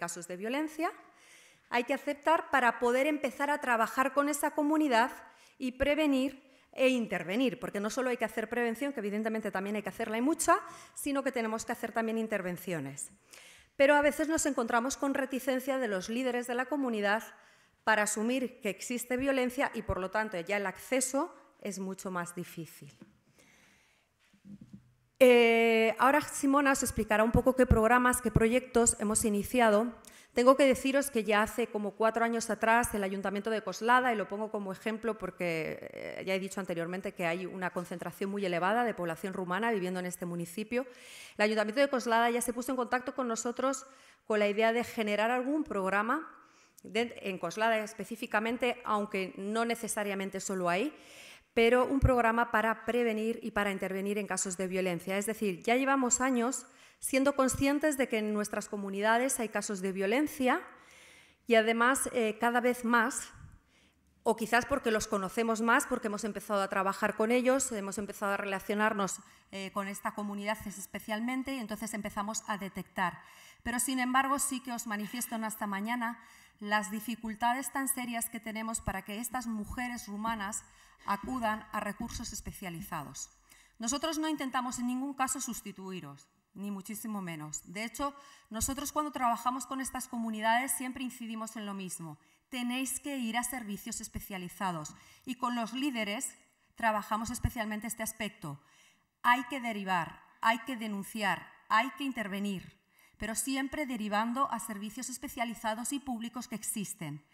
casos de violencia, hay que aceptar para poder empezar a trabajar con esa comunidad y prevenir e intervenir, porque no solo hay que hacer prevención, que evidentemente también hay que hacerla y mucha, sino que tenemos que hacer también intervenciones. Pero a veces nos encontramos con reticencia de los líderes de la comunidad para asumir que existe violencia y por lo tanto ya el acceso es mucho más difícil. Eh, ahora Simona os explicará un poco qué programas, qué proyectos hemos iniciado. Tengo que deciros que ya hace como cuatro años atrás el Ayuntamiento de Coslada, y lo pongo como ejemplo porque eh, ya he dicho anteriormente que hay una concentración muy elevada de población rumana viviendo en este municipio, el Ayuntamiento de Coslada ya se puso en contacto con nosotros con la idea de generar algún programa en Coslada específicamente, aunque no necesariamente solo ahí, pero un programa para prevenir y para intervenir en casos de violencia. Es decir, ya llevamos años siendo conscientes de que en nuestras comunidades hay casos de violencia y además eh, cada vez más, o quizás porque los conocemos más, porque hemos empezado a trabajar con ellos, hemos empezado a relacionarnos eh, con esta comunidad especialmente y entonces empezamos a detectar. Pero sin embargo sí que os manifiesto hasta mañana las dificultades tan serias que tenemos para que estas mujeres rumanas acudan a recursos especializados. Nosotros no intentamos en ningún caso sustituiros, ni muchísimo menos. De hecho, nosotros cuando trabajamos con estas comunidades siempre incidimos en lo mismo. Tenéis que ir a servicios especializados y con los líderes trabajamos especialmente este aspecto. Hay que derivar, hay que denunciar, hay que intervenir, pero siempre derivando a servicios especializados y públicos que existen.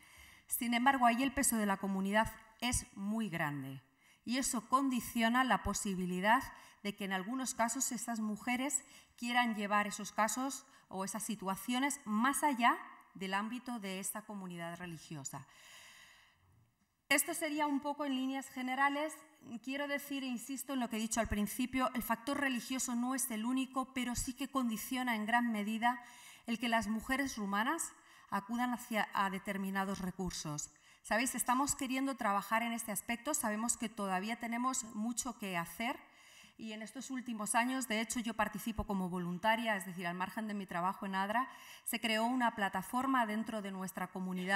Sin embargo, ahí el peso de la comunidad es muy grande y eso condiciona la posibilidad de que en algunos casos estas mujeres quieran llevar esos casos o esas situaciones más allá del ámbito de esta comunidad religiosa. Esto sería un poco en líneas generales. Quiero decir, e insisto en lo que he dicho al principio, el factor religioso no es el único, pero sí que condiciona en gran medida el que las mujeres rumanas acudan hacia a determinados recursos. Sabéis, estamos queriendo trabajar en este aspecto, sabemos que todavía tenemos mucho que hacer y en estos últimos años, de hecho, yo participo como voluntaria, es decir, al margen de mi trabajo en ADRA, se creó una plataforma dentro de nuestra comunidad